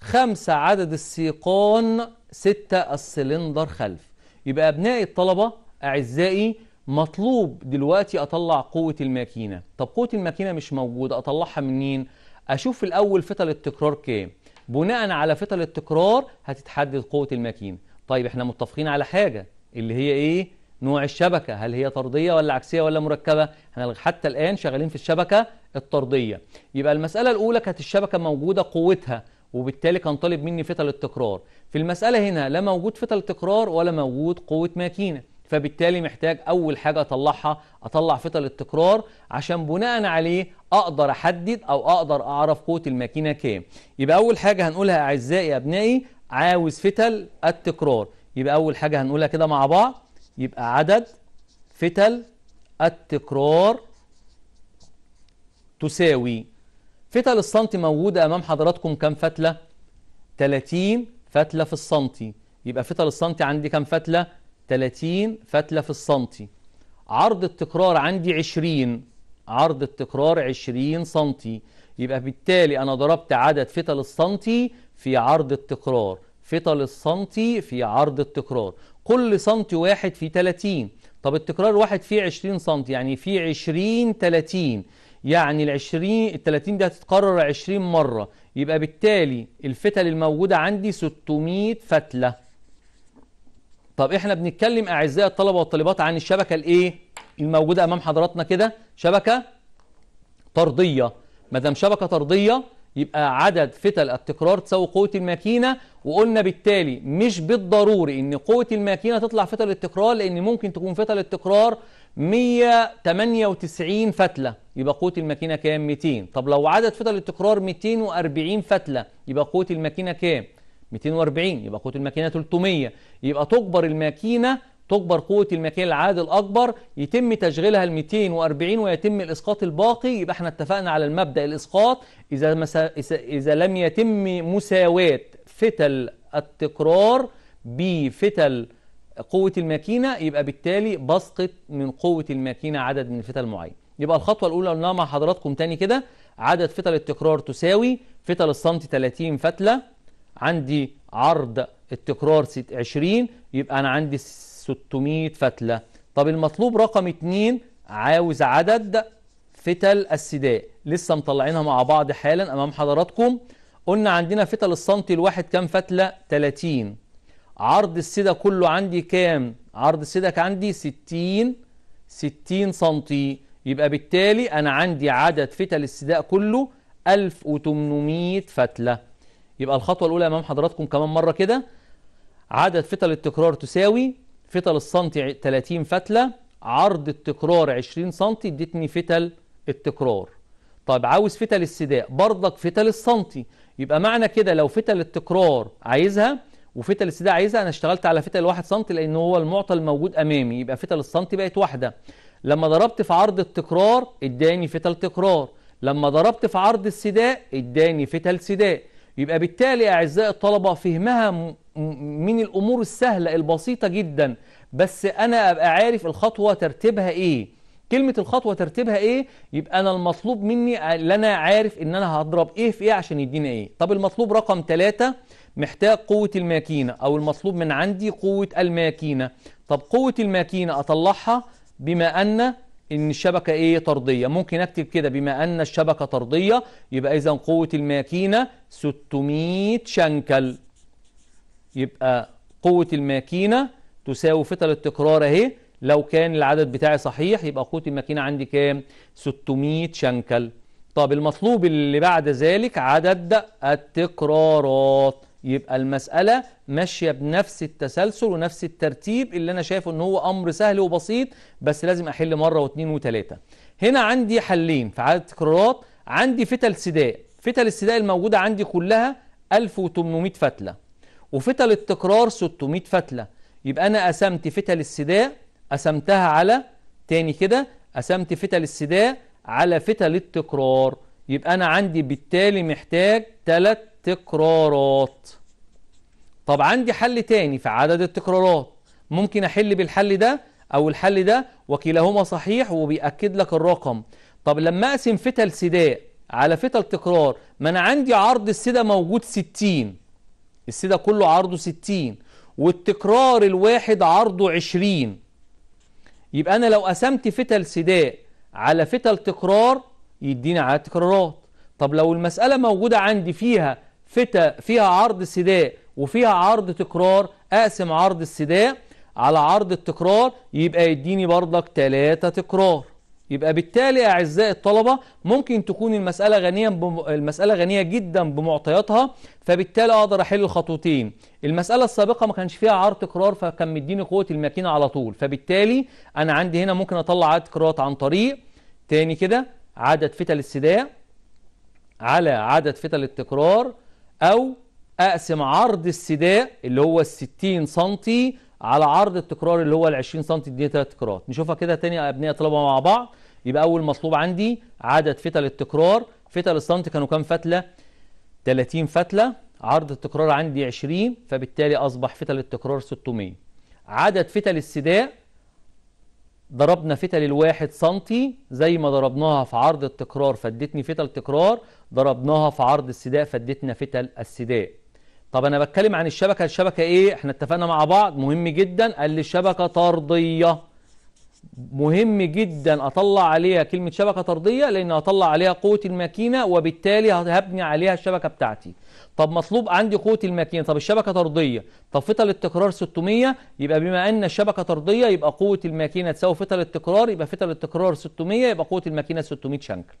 خمسة عدد السيقان ستة السلندر خلف يبقى أبنائي الطلبة أعزائي مطلوب دلوقتي أطلع قوة الماكينة طب قوة الماكينة مش موجودة أطلعها منين؟ أشوف الأول فتل التكرار كام بناء على فتل التكرار هتتحدد قوة الماكينة طيب احنا متفقين على حاجة اللي هي إيه؟ نوع الشبكة هل هي طردية ولا عكسية ولا مركبة احنا حتى الآن شغالين في الشبكة الطردية يبقى المسألة الأولى كانت الشبكة موجودة قوتها وبالتالي كان طالب مني فتل التكرار في المسألة هنا لا موجود فتل تكرار ولا موجود قوة ماكينة فبالتالي محتاج أول حاجة أطلعها أطلع فتل التكرار عشان بناء عليه أقدر أحدد أو أقدر أعرف قوة الماكينة كام يبقى أول حاجة هنقولها أعزائي أبنائي عاوز فتل التكرار يبقى أول حاجة هنقولها كده مع بعض يبقى عدد فتل التكرار تساوي فتل السنتي موجودة أمام حضراتكم كام فتلة؟ 30 فتلة في السنتي يبقى فتل السنتي عندي كام فتلة؟ 30 فتلة في السنتي عرض التكرار عندي 20 عرض التكرار 20 سنتي يبقى بالتالي أنا ضربت عدد فتل السنتي في عرض التكرار فتل السنتي في عرض التكرار كل سنتي واحد في 30 طب التكرار واحد فيه 20 سنتي يعني فيه 20 30 يعني ال 20 ال 30 دي هتتكرر 20 مره يبقى بالتالي الفتل الموجوده عندي 600 فتله طب احنا بنتكلم اعزائي الطلبه والطالبات عن الشبكه الايه الموجوده امام حضراتنا كده شبكه طرديه ما دام شبكه طرديه يبقى عدد فتل التكرار تساوي قوة الماكينة وقلنا بالتالي مش بالضروري ان قوة الماكينة تطلع فتل التكرار لان ممكن تكون فتل التكرار 198 فتلة يبقى قوة الماكينة كام 200 طب لو عدد فتل التكرار 240 فتلة يبقى قوة الماكينة كام 240 يبقى قوة الماكينة 300 يبقى تكبر الماكينة تكبر قوة المكان العادل أكبر يتم تشغيلها ال 240 ويتم الإسقاط الباقي يبقى احنا اتفقنا على المبدأ الإسقاط إذا, مسا... إذا لم يتم مساواة فتل التكرار بفتل قوة الماكينة يبقى بالتالي بسقط من قوة الماكينة عدد من فتل معين يبقى الخطوة الأولى قلناها مع حضراتكم تاني كده عدد فتل التكرار تساوي فتل الصمت 30 فتلة عندي عرض التكرار 20 يبقى أنا عندي 600 فتلة طب المطلوب رقم 2 عاوز عدد فتل السداء لسه مطلعينها مع بعض حالا أمام حضراتكم قلنا عندنا فتل السنتي الواحد كام فتلة 30 عرض السدة كله عندي كام عرض السدك عندي 60 60 سنتي يبقى بالتالي أنا عندي عدد فتل السداء كله 1800 فتلة يبقى الخطوة الأولى أمام حضراتكم كمان مرة كده عدد فتل التكرار تساوي فتل السنتي 30 فتله عرض التكرار 20 سنتي ادتني فتل التكرار طيب عاوز فتل السداء برضك فتل السنتي يبقى معنى كده لو فتل التكرار عايزها وفتل السداء عايزها انا اشتغلت على فتل الواحد سنتي لان هو المعطى الموجود امامي يبقى فتل السنتي بقت واحده لما ضربت في عرض التكرار اداني فتل تكرار لما ضربت في عرض السداء اداني فتل سداء يبقى بالتالي أعزائي الطلبة فهمها من الأمور السهلة البسيطة جدا بس أنا أبقى عارف الخطوة ترتيبها إيه كلمة الخطوة ترتيبها إيه يبقى أنا المطلوب مني اللي أنا عارف إن أنا هضرب إيه في إيه عشان يدينا إيه طب المطلوب رقم ثلاثة محتاج قوة الماكينة أو المطلوب من عندي قوة الماكينة طب قوة الماكينة أطلعها بما أن ان الشبكه ايه طرديه ممكن اكتب كده بما ان الشبكه طرديه يبقى اذا قوه الماكينه 600 شنكل يبقى قوه الماكينه تساوي فتل التكرار اهي لو كان العدد بتاعي صحيح يبقى قوه الماكينه عندي كام 600 شنكل طب المطلوب اللي بعد ذلك عدد التكرارات يبقى المسألة ماشية بنفس التسلسل ونفس الترتيب اللي أنا شايفه إن هو أمر سهل وبسيط بس لازم أحل مرة واثنين وثلاثة. هنا عندي حلين في عدد التكرارات عندي فتل سداء، فتل السداء الموجودة عندي كلها 1800 فتلة وفتل التكرار 600 فتلة يبقى أنا قسمت فتل السداء قسمتها على تاني كده قسمت فتل السداء على فتل التكرار يبقى أنا عندي بالتالي محتاج تلات التكرارات طب عندي حل تاني في عدد التكرارات ممكن أحل بالحل ده أو الحل ده وكلاهما صحيح وبيأكد لك الرقم طب لما أقسم فتل السداء على فتل التكرار ما أنا عندي عرض السدا موجود 60 السدا كله عرضه 60 والتكرار الواحد عرضه 20 يبقى أنا لو قسمت فتل السداء على فتل التكرار يديني عدد تكرارات طب لو المسألة موجودة عندي فيها فتا فيها عرض سداء وفيها عرض تكرار أقسم عرض السداء على عرض التكرار يبقى يديني برضك ثلاثة تكرار يبقى بالتالي أعزائي الطلبة ممكن تكون المسألة غنية بم... المسألة غنية جدا بمعطياتها فبالتالي أقدر أحل الخطوتين المسألة السابقة ما كانش فيها عرض تكرار فكان مديني قوة الماكينة على طول فبالتالي أنا عندي هنا ممكن أطلع عدد تكرارات عن طريق تاني كده عدد فتل السداء على عدد فتل التكرار أو أقسم عرض السداء اللي هو الستين سنتي على عرض التكرار اللي هو العشرين سنتي دي ثلاث تكرارات نشوفها كده تاني يا أبنية طلبة مع بعض يبقى أول مطلوب عندي عدد فتل التكرار فتل السنتي كانوا كام فتلة؟ 30 فتلة عرض التكرار عندي 20 فبالتالي أصبح فتل التكرار 600 عدد فتل السداء ضربنا فتل الواحد سنتي زي ما ضربناها في عرض التكرار فادتني فتل تكرار ضربناها في عرض السداء فادتنا فتل السداء طب انا بتكلم عن الشبكه الشبكه ايه احنا اتفقنا مع بعض مهم جدا قال لي الشبكه طرديه مهم جدا اطلع عليها كلمه شبكه طرديه لان اطلع عليها قوه الماكينه وبالتالي هبني عليها الشبكه بتاعتي طب مطلوب عندي قوه الماكينه طب الشبكه طرديه طب فتل التكرار 600 يبقى بما ان الشبكه طرديه يبقى قوه الماكينه تساوي فتل التكرار يبقى فتل التكرار 600 يبقى قوه الماكينه 600 شنكل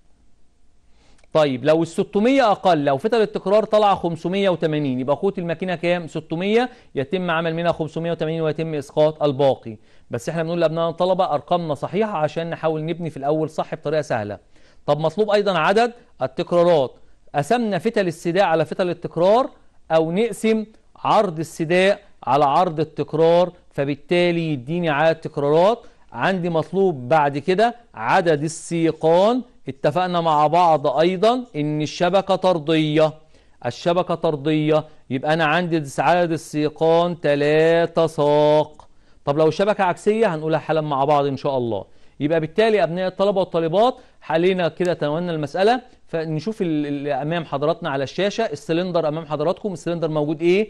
طيب لو ال 600 اقل لو فتل التكرار طلع 580 يبقى قوه الماكينه كام 600 يتم عمل منها 580 ويتم اسقاط الباقي بس احنا بنقول لابنائنا الطلبه ارقامنا صحيحه عشان نحاول نبني في الاول صح بطريقه سهله طب مطلوب ايضا عدد التكرارات قسمنا فتل السداء على فتل التكرار أو نقسم عرض السداء على عرض التكرار فبالتالي يديني عدد تكرارات عندي مطلوب بعد كده عدد السيقان اتفقنا مع بعض أيضا إن الشبكة طردية الشبكة طردية يبقى أنا عندي عدد السيقان 3 ساق طب لو الشبكة عكسية هنقولها حالا مع بعض إن شاء الله يبقى بالتالي أبناء الطلبة والطالبات حلينا كده تناولنا المسألة فنشوف اللي أمام حضراتنا على الشاشة السلندر أمام حضراتكم السلندر موجود إيه؟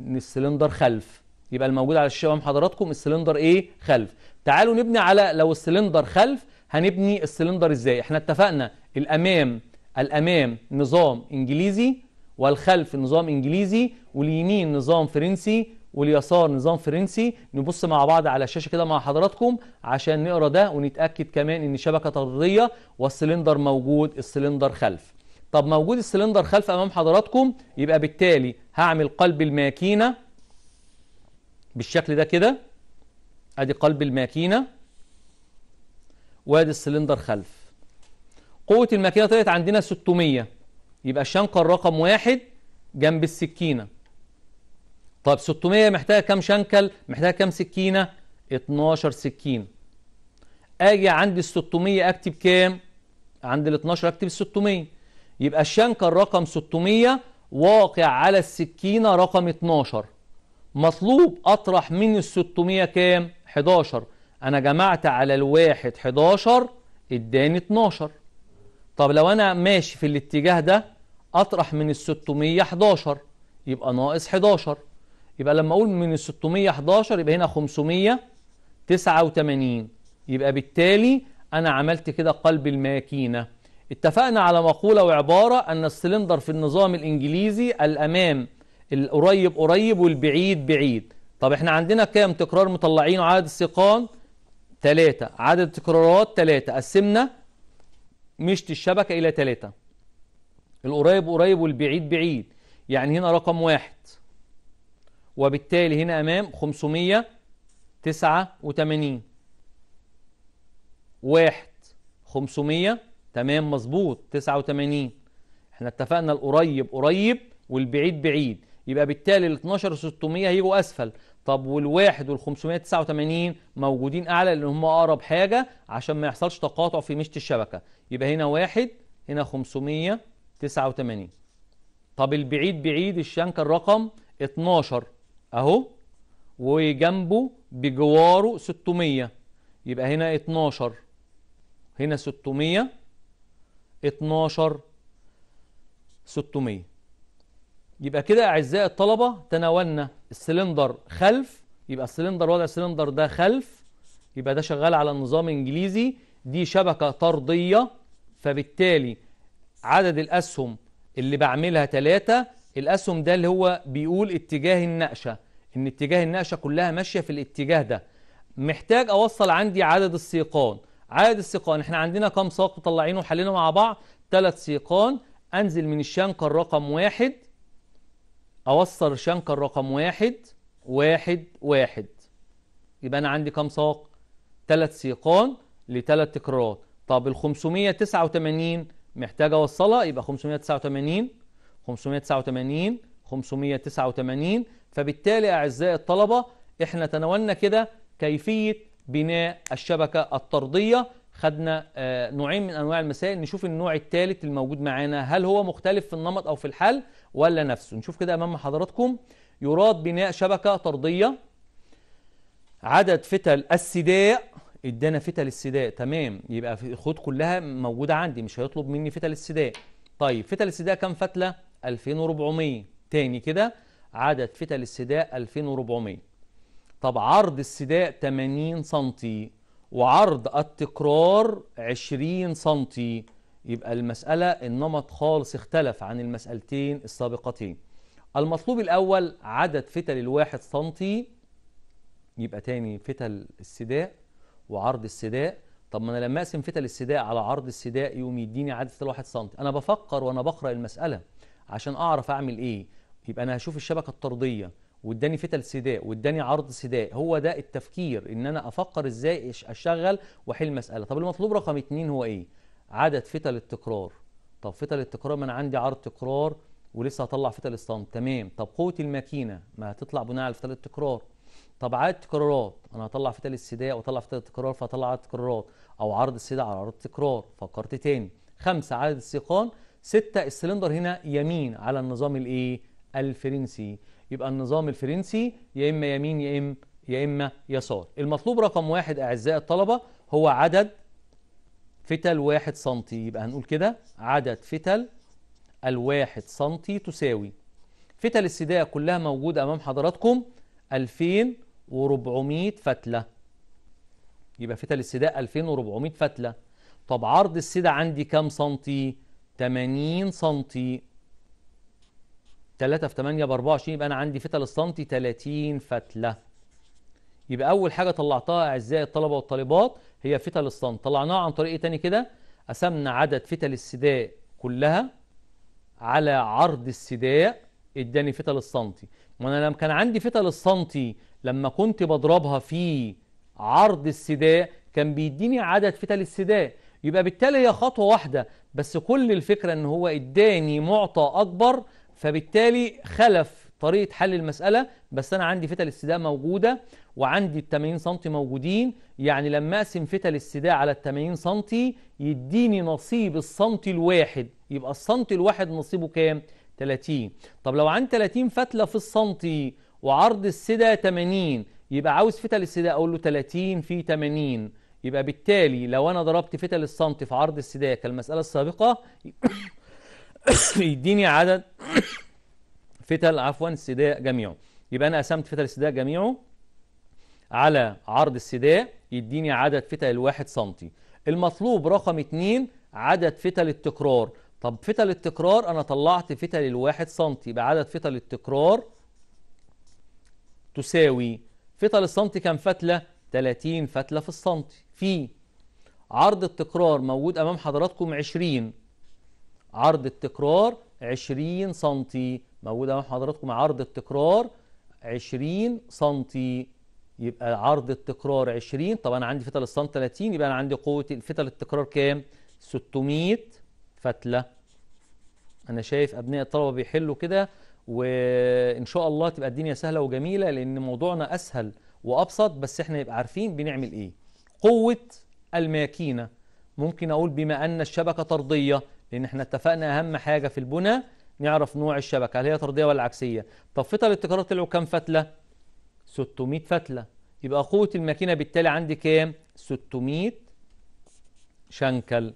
السلندر خلف يبقى الموجود على الشاشة أمام حضراتكم السلندر إيه؟ خلف تعالوا نبني على لو السلندر خلف هنبني السلندر إزاي؟ إحنا اتفقنا الأمام الأمام نظام إنجليزي والخلف نظام إنجليزي واليمين نظام فرنسي واليسار نظام فرنسي نبص مع بعض على الشاشه كده مع حضراتكم عشان نقرا ده ونتاكد كمان ان شبكه طرديه والسلندر موجود السلندر خلف طب موجود السلندر خلف امام حضراتكم يبقى بالتالي هعمل قلب الماكينه بالشكل ده كده ادي قلب الماكينه وادي السلندر خلف قوه الماكينه طلعت عندنا 600 يبقى الشنقه رقم واحد جنب السكينه طب 600 محتاجه كام شنكل محتاجه كام سكينه 12 سكينه اجي عند ال 600 اكتب كام عند ال 12 اكتب ال 600 يبقى الشنكل رقم 600 واقع على السكينه رقم 12 مطلوب اطرح من ال 600 كام 11 انا جمعت على الواحد 11 اداني 12 طب لو انا ماشي في الاتجاه ده اطرح من ال 600 11 يبقى ناقص 11 يبقى لما اقول من ال 611 يبقى هنا 589 يبقى بالتالي انا عملت كده قلب الماكينه اتفقنا على مقوله وعباره ان السلندر في النظام الانجليزي الامام القريب قريب والبعيد بعيد طب احنا عندنا كام تكرار مطلعين عدد السيقان ثلاثة عدد تكرارات ثلاثة قسمنا مشت الشبكة إلى ثلاثة القريب قريب والبعيد بعيد يعني هنا رقم واحد وبالتالي هنا أمام 589 واحد 500 تمام مظبوط 89 احنا اتفقنا القريب قريب والبعيد بعيد يبقى بالتالي ال 12 600 هيجوا اسفل طب والواحد وال 589 موجودين اعلى لان هم اقرب حاجه عشان ما يحصلش تقاطع في مشت الشبكه يبقى هنا واحد هنا 589 طب البعيد بعيد الشنكه الرقم 12 أهو وجنبه بجواره 600 يبقى هنا 12 هنا 600 12 600 يبقى كده أعزائي الطلبة تناولنا السلندر خلف يبقى السلندر وضع السلندر ده خلف يبقى ده شغال على النظام إنجليزي دي شبكة طردية فبالتالي عدد الأسهم اللي بعملها 3 الاسهم ده اللي هو بيقول اتجاه النقشه ان اتجاه النقشه كلها ماشيه في الاتجاه ده محتاج اوصل عندي عدد السيقان عدد السيقان احنا عندنا كام ساق مطلعينه وحلينا مع بعض ثلاث سيقان انزل من الشنكه الرقم واحد اوصل شنكه الرقم واحد واحد واحد يبقى انا عندي كام ساق ثلاث سيقان لثلاث تكرارات طب ال 589 محتاج اوصلها يبقى 589 589 589 فبالتالي أعزائي الطلبة إحنا تناولنا كده كيفية بناء الشبكة الطردية خدنا آه، نوعين من أنواع المسائل نشوف النوع الثالث الموجود معانا هل هو مختلف في النمط أو في الحل ولا نفسه نشوف كده أمام حضراتكم يراد بناء شبكة طردية عدد فتل السداء ادانا فتل السداء تمام يبقى خد كلها موجودة عندي مش هيطلب مني فتل السداء طيب فتل السداء كم فتلة 2400 تاني كده عدد فتل السداء 2400 طب عرض السداء 80 سنتي وعرض التكرار 20 سنتي يبقى المسألة النمط خالص اختلف عن المسألتين السابقتين المطلوب الأول عدد فتل الواحد سنتي يبقى تاني فتل السداء وعرض السداء طب ما أنا لما أقسم فتل السداء على عرض السداء يقوم يديني عدد فتل واحد سنتي أنا بفكر وأنا بقرأ المسألة عشان اعرف اعمل ايه يبقى انا هشوف الشبكه الطرديه واداني فتل سداء واداني عرض سداء هو ده التفكير ان انا افكر ازاي اشغل واحل المساله طب المطلوب رقم اتنين هو ايه عدد فتل التكرار طب فتل التكرار ما انا عندي عرض تكرار ولسه هطلع فتل اسطمب تمام طب قوه الماكينه ما هتطلع بناء على فتل التكرار طب عدد تكرارات انا هطلع فتل السداء واطلع فتل التكرار فهطلع عدد تكرارات او عرض السداء على عرض التكرار فكرت تاني خمسه عدد السيقان 6 السلندر هنا يمين على النظام الايه الفرنسي يبقى النظام الفرنسي يا اما يمين يا اما يا اما يسار المطلوب رقم واحد اعزائي الطلبه هو عدد فتل واحد سنتي يبقى هنقول كده عدد فتل الواحد سنتي تساوي فتل السداء كلها موجودة أمام حضراتكم 2400 فتلة يبقى فتل السداء 2400 فتلة طب عرض السداء عندي كام سنتي؟ 80 سنتي 3 في 8 ب 24 يبقى انا عندي فتل السنتي 30 فتله يبقى اول حاجه طلعتها اعزائي الطلبه والطالبات هي فتل السنت طلعناها عن طريق ايه تاني كده قسمنا عدد فتل السداء كلها على عرض السداء اداني فتل السنتي وانا لما كان عندي فتل السنتي لما كنت بضربها في عرض السداء كان بيديني عدد فتل السداء يبقى بالتالي هي خطوة واحدة بس كل الفكرة ان هو اداني معطى اكبر فبالتالي خلف طريقة حل المسألة بس انا عندي فتل السداء موجودة وعندي ال 80 سم موجودين يعني لما اقسم فتل السداء على ال 80 سم يديني نصيب السنتي الواحد يبقى السنتي الواحد نصيبه كام 30 طب لو عندي 30 فتلة في السنتي وعرض السداء 80 يبقى عاوز فتل السداء اقول له 30 في 80 يبقى بالتالي لو انا ضربت فتل السنتي في عرض السداكه المساله السابقه *coughs* يديني عدد فتل عفوا السداء جميعه يبقى انا قسمت فتل السداء جميعه على عرض السداء يديني عدد فتل الواحد سنتي المطلوب رقم اتنين عدد فتل التكرار طب فتل التكرار انا طلعت فتل الواحد سنتي يبقى عدد فتل التكرار تساوي فتل السنتي كام فتله 30 فتله في السنتي في عرض التكرار موجود امام حضراتكم 20 عرض التكرار 20 سنتي موجود امام حضراتكم عرض التكرار 20 سنتي يبقى عرض التكرار 20 طب انا عندي فتل السنتي 30 يبقى انا عندي قوه الفتل التكرار كام 600 فتله انا شايف ابناء الطلبه بيحلوا كده وان شاء الله تبقى الدنيا سهله وجميله لان موضوعنا اسهل وابسط بس احنا نبقى عارفين بنعمل ايه قوه الماكينه ممكن اقول بما ان الشبكه طرديه لان احنا اتفقنا اهم حاجه في البنى نعرف نوع الشبكه هل هي طرديه ولا عكسيه طب فتل التكرار طلعوا كام فتله 600 فتله يبقى قوه الماكينه بالتالي عندي كام 600 شنكل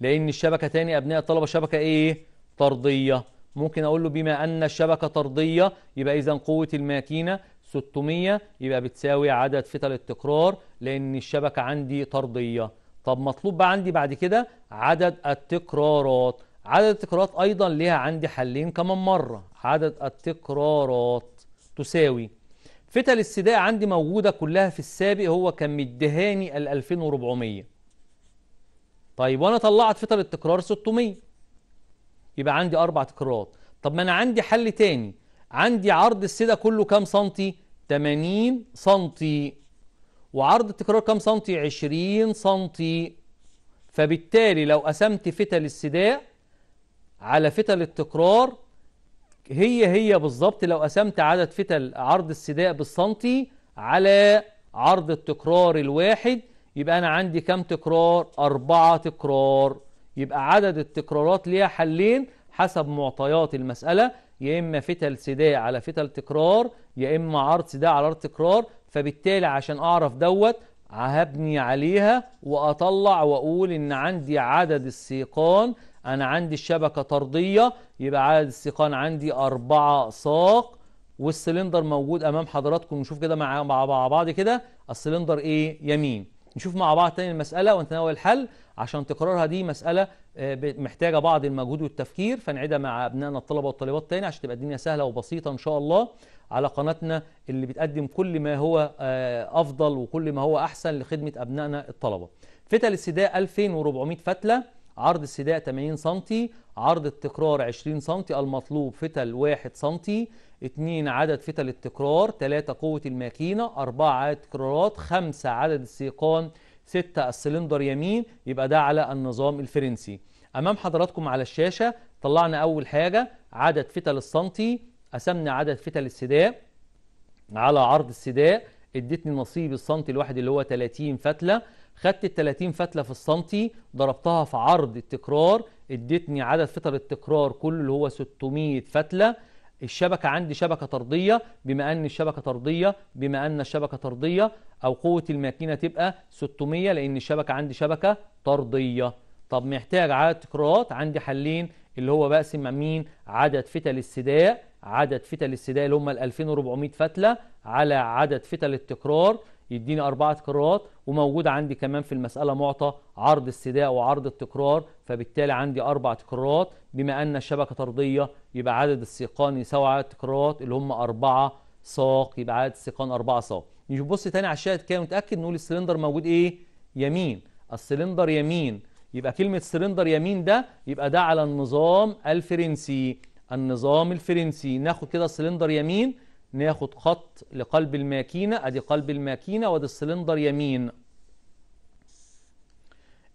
لان الشبكه تاني ابناء الطلبه شبكه ايه طرديه ممكن اقول له بما ان الشبكه طرديه يبقى اذا قوه الماكينه 600 يبقى بتساوي عدد فتل التكرار لأن الشبكة عندي طردية طب مطلوب بقى عندي بعد كده عدد التكرارات عدد التكرارات أيضا ليها عندي حلين كمان مرة عدد التكرارات تساوي فتل السداء عندي موجودة كلها في السابق هو كان مدهاني ال 2400 طيب وأنا طلعت فتل التكرار 600 يبقى عندي أربع تكرارات طب ما أنا عندي حل تاني عندي عرض السدة كله كام سنتي 80 سنتي وعرض التكرار كام سنتي 20 سنتي فبالتالي لو قسمت فتل السداء على فتل التكرار هي هي بالظبط لو قسمت عدد فتل عرض السداء بالسنتي على عرض التكرار الواحد يبقى أنا عندي كام تكرار؟ أربعة تكرار يبقى عدد التكرارات ليها حلين حسب معطيات المسألة يا إما فتل سداء على فتل تكرار يا إما عرض سداء على عرض تكرار فبالتالي عشان أعرف دوت هبني عليها وأطلع وأقول إن عندي عدد السيقان أنا عندي الشبكة طردية يبقى عدد السيقان عندي أربعة ساق والسلندر موجود أمام حضراتكم نشوف كده مع بعض كده السلندر إيه يمين نشوف مع بعض تاني المسألة ونتناول الحل عشان تقرارها دي مسألة آه، محتاجة بعض المجهود والتفكير فنعيدها مع أبنائنا الطلبة والطالبات تاني عشان تبقى الدنيا سهلة وبسيطة إن شاء الله على قناتنا اللي بتقدم كل ما هو آه، أفضل وكل ما هو أحسن لخدمة أبنائنا الطلبة فتل السداء 2400 فتلة عرض السداء 80 سم عرض التكرار 20 سم المطلوب فتل 1 سم 2 عدد فتل التكرار 3 قوة الماكينة 4 عدد تكرارات 5 عدد السيقان 6 السلندر يمين يبقى ده على النظام الفرنسي امام حضراتكم على الشاشه طلعنا اول حاجه عدد فتل السنتي قسمنا عدد فتل السداء على عرض السداء ادتني نصيب السنتي الواحد اللي هو 30 فتله خدت ال 30 فتله في السنتي ضربتها في عرض التكرار ادتني عدد فتل التكرار كله اللي هو 600 فتله الشبكة عندي شبكة طردية بما أن الشبكة طردية بما أن الشبكة طردية أو قوة الماكينة تبقى 600 لأن الشبكة عندي شبكة طردية طب محتاج عدد تكرارات عندي حلين اللي هو بقسم مين عدد فتل السداء عدد فتل السداء اللي هم ال 2400 فتلة على عدد فتل التكرار يديني أربعة تكرارات وموجود عندي كمان في المسألة معطى عرض السداء وعرض التكرار فبالتالي عندي أربع تكرارات بما أن الشبكة طردية يبقى عدد السيقان يساوي عدد التكرارات اللي هم أربعة ساق يبقى عدد السيقان أربعة ساق نبص تاني على الشاهد كده ونتأكد نقول السلندر موجود إيه؟ يمين السلندر يمين يبقى كلمة سلندر يمين ده يبقى ده على النظام الفرنسي النظام الفرنسي ناخد كده سلندر يمين ناخد خط لقلب الماكينة ادي قلب الماكينة وادي السلندر يمين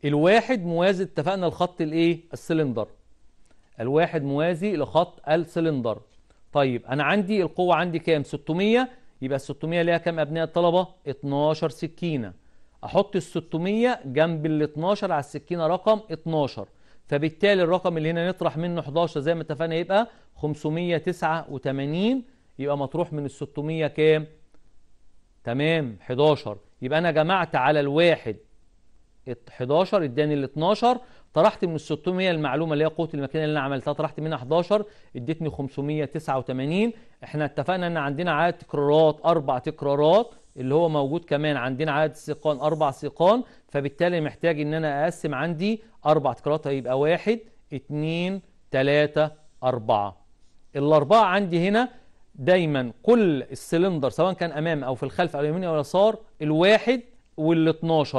الواحد موازي اتفقنا الخط الايه السلندر الواحد موازي لخط السلندر طيب انا عندي القوة عندي كام 600 يبقى ال 600 ليها كام ابناء الطلبة 12 سكينة احط ال 600 جنب ال 12 على السكينة رقم 12 فبالتالي الرقم اللي هنا نطرح منه 11 زي ما اتفقنا يبقى 589 يبقى مطروح من ال 600 كام تمام 11 يبقى انا جمعت على الواحد 11 اداني ال 12 طرحت من ال 600 المعلومه اللي هي قوه المكان اللي انا عملتها طرحت منها 11 ادتني 589 احنا اتفقنا ان عندنا عدد تكرارات اربع تكرارات اللي هو موجود كمان عندنا عدد سيقان اربع سيقان فبالتالي محتاج ان انا اقسم عندي اربع تكرارات هيبقى طيب، واحد اتنين تلاته اربعه الاربعه عندي هنا دايما كل السلندر سواء كان امام او في الخلف او اليمين او اليسار الواحد وال12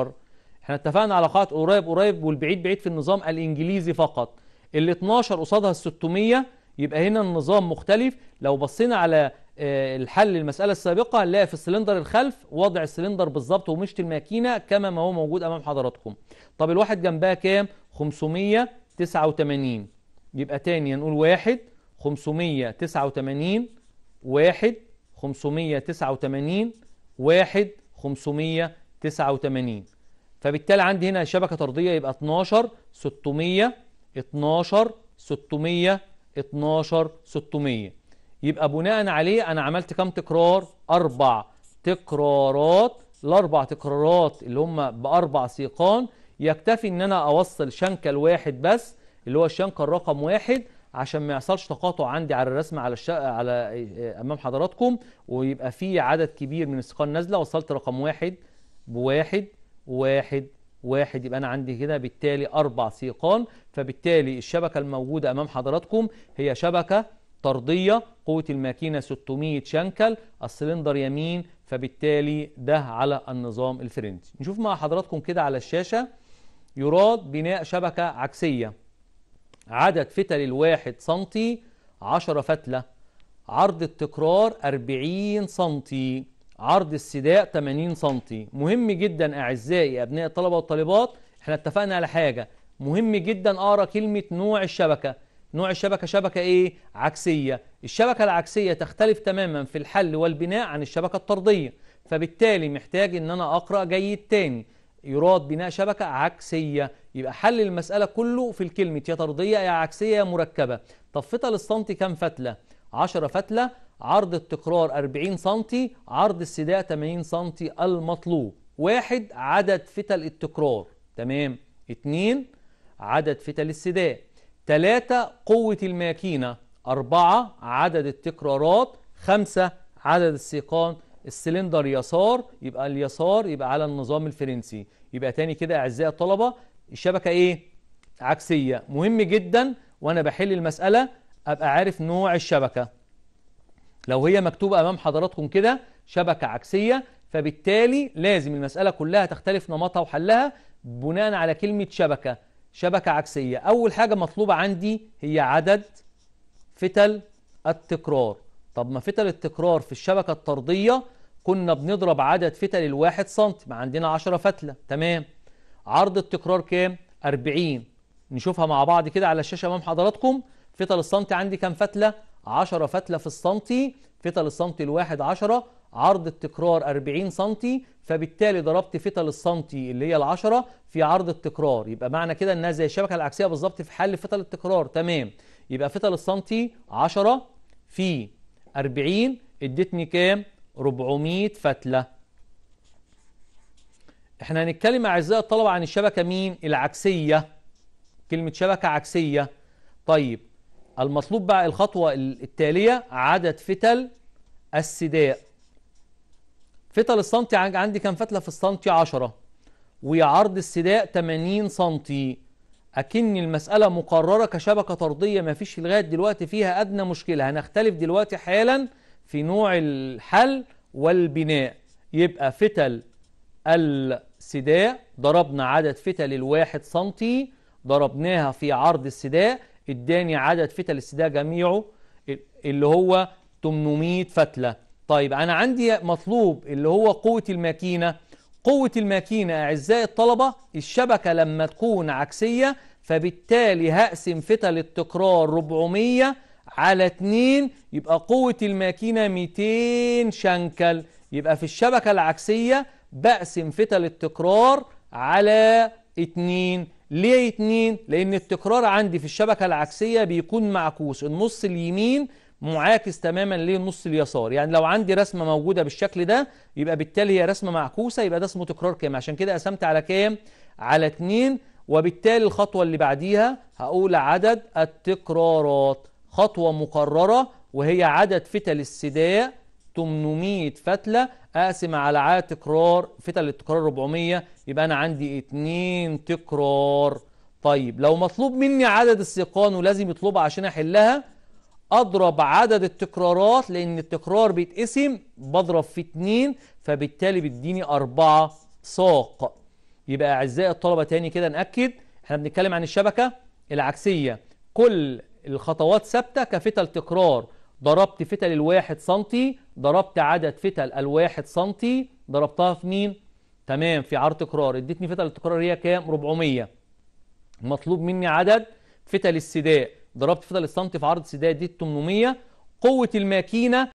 احنا اتفقنا على قاعده قريب قريب والبعيد بعيد في النظام الانجليزي فقط ال12 قصادها ال600 يبقى هنا النظام مختلف لو بصينا على آه، الحل المسألة السابقة هنلاقي في السلندر الخلف وضع السلندر بالظبط ومشت الماكينة كما ما هو موجود أمام حضراتكم طب الواحد جنبها كام 589 يبقى تاني هنقول واحد 589 واحد 589 واحد 589 فبالتالي عندي هنا شبكة طردية يبقى 12 600 12 600 12 600 يبقى بناء عليه أنا عملت كام تكرار؟ أربع تكرارات الأربع تكرارات اللي هم بأربع سيقان يكتفي إن أنا أوصل شنكة الواحد بس اللي هو الشنكة الرقم واحد عشان ما يحصلش تقاطع عندي على الرسم على الش... على آه، امام حضراتكم ويبقى في عدد كبير من السكان نازله وصلت رقم واحد بواحد واحد واحد يبقى انا عندي هنا بالتالي اربع سيقان فبالتالي الشبكه الموجوده امام حضراتكم هي شبكه طرديه قوه الماكينه 600 شنكل السلندر يمين فبالتالي ده على النظام الفرنسي نشوف مع حضراتكم كده على الشاشه يراد بناء شبكه عكسيه عدد فتل الواحد سنتي 10 فتلة عرض التكرار 40 سنتي عرض السداء 80 سنتي مهم جدا أعزائي أبناء الطلبة والطالبات احنا اتفقنا على حاجة مهم جدا أقرأ كلمة نوع الشبكة نوع الشبكة شبكة إيه؟ عكسية الشبكة العكسية تختلف تماما في الحل والبناء عن الشبكة الطردية فبالتالي محتاج ان انا اقرا جيد تاني يراد بناء شبكه عكسيه يبقى حل المسألة كله في الكلمة يا طردية يا عكسية يا مركبة طب فتل السنتي كام فتلة 10 فتلة عرض التكرار 40 سنتي عرض السداء 80 سنتي المطلوب واحد عدد فتل التكرار تمام اتنين عدد فتل السداء تلاتة قوة الماكينة أربعة عدد التكرارات خمسة عدد السيقان السلندر يسار يبقى اليسار يبقى على النظام الفرنسي يبقى تاني كده أعزائي الطلبة الشبكة ايه عكسية مهم جدا وانا بحل المسألة ابقى عارف نوع الشبكة لو هي مكتوبة امام حضراتكم كده شبكة عكسية فبالتالي لازم المسألة كلها تختلف نمطها وحلها بناء على كلمة شبكة شبكة عكسية أول حاجة مطلوبة عندي هي عدد فتل التكرار طب ما فتل التكرار في الشبكة الطردية كنا بنضرب عدد فتل الواحد سنتي ما عندنا 10 فتلة تمام عرض التكرار كام 40 نشوفها مع بعض كده على الشاشه امام حضراتكم فتل السنتي عندي كام فتله 10 فتله في السنتي فتل السنتي الواحد 10 عرض التكرار 40 سنتي فبالتالي ضربت فتل السنتي اللي هي العشرة في عرض التكرار يبقى معنى كده انها زي الشبكه العكسيه بالظبط في حل فتل التكرار تمام يبقى فتل السنتي 10 في 40 ادتني كام 400 فتله احنا هنتكلم اعزائي الطلبه عن الشبكه مين العكسيه كلمه شبكه عكسيه طيب المطلوب بقى الخطوه التاليه عدد فتل السداء فتل السنتي عندي كام فتله في السنتي 10 وعرض السداء 80 سنتي اكن المساله مقرره كشبكه طرديه ما فيش لغايه دلوقتي فيها ادنى مشكله هنختلف دلوقتي حالا في نوع الحل والبناء يبقى فتل السداء ضربنا عدد فتل الواحد سنتي ضربناها في عرض السداء اداني عدد فتل السداء جميعه اللي هو 800 فتلة طيب أنا عندي مطلوب اللي هو قوة الماكينة قوة الماكينة أعزائي الطلبة الشبكة لما تكون عكسية فبالتالي هقسم فتل التكرار 400 على 2 يبقى قوة الماكينة 200 شنكل يبقى في الشبكة العكسية بقسم فتل التكرار على اتنين ليه اتنين؟ لأن التكرار عندي في الشبكة العكسية بيكون معكوس النص اليمين معاكس تماما للنص اليسار يعني لو عندي رسمة موجودة بالشكل ده يبقى بالتالي هي رسمة معكوسة يبقى ده اسمه تكرار كام عشان كده قسمت على كام؟ على اتنين وبالتالي الخطوة اللي بعديها هقول عدد التكرارات خطوة مقررة وهي عدد فتل السداء 800 فتلة اقسم على عدد تكرار فتل التكرار 400 يبقى انا عندي 2 تكرار طيب لو مطلوب مني عدد السيقان ولازم يطلبها عشان احلها اضرب عدد التكرارات لان التكرار بيتقسم بضرب في 2 فبالتالي بيديني 4 ساق يبقى اعزائي الطلبه تاني كده ناكد احنا بنتكلم عن الشبكه العكسيه كل الخطوات ثابته كفتل تكرار ضربت فتل الواحد سنتي ضربت عدد فتل الواحد سنتي ضربتها في مين تمام في عرض تكرار اديتني فتل التكرار هي كام 400 مطلوب مني عدد فتل السداء ضربت فتل السنتي في عرض سداء دي 800 قوة الماكينة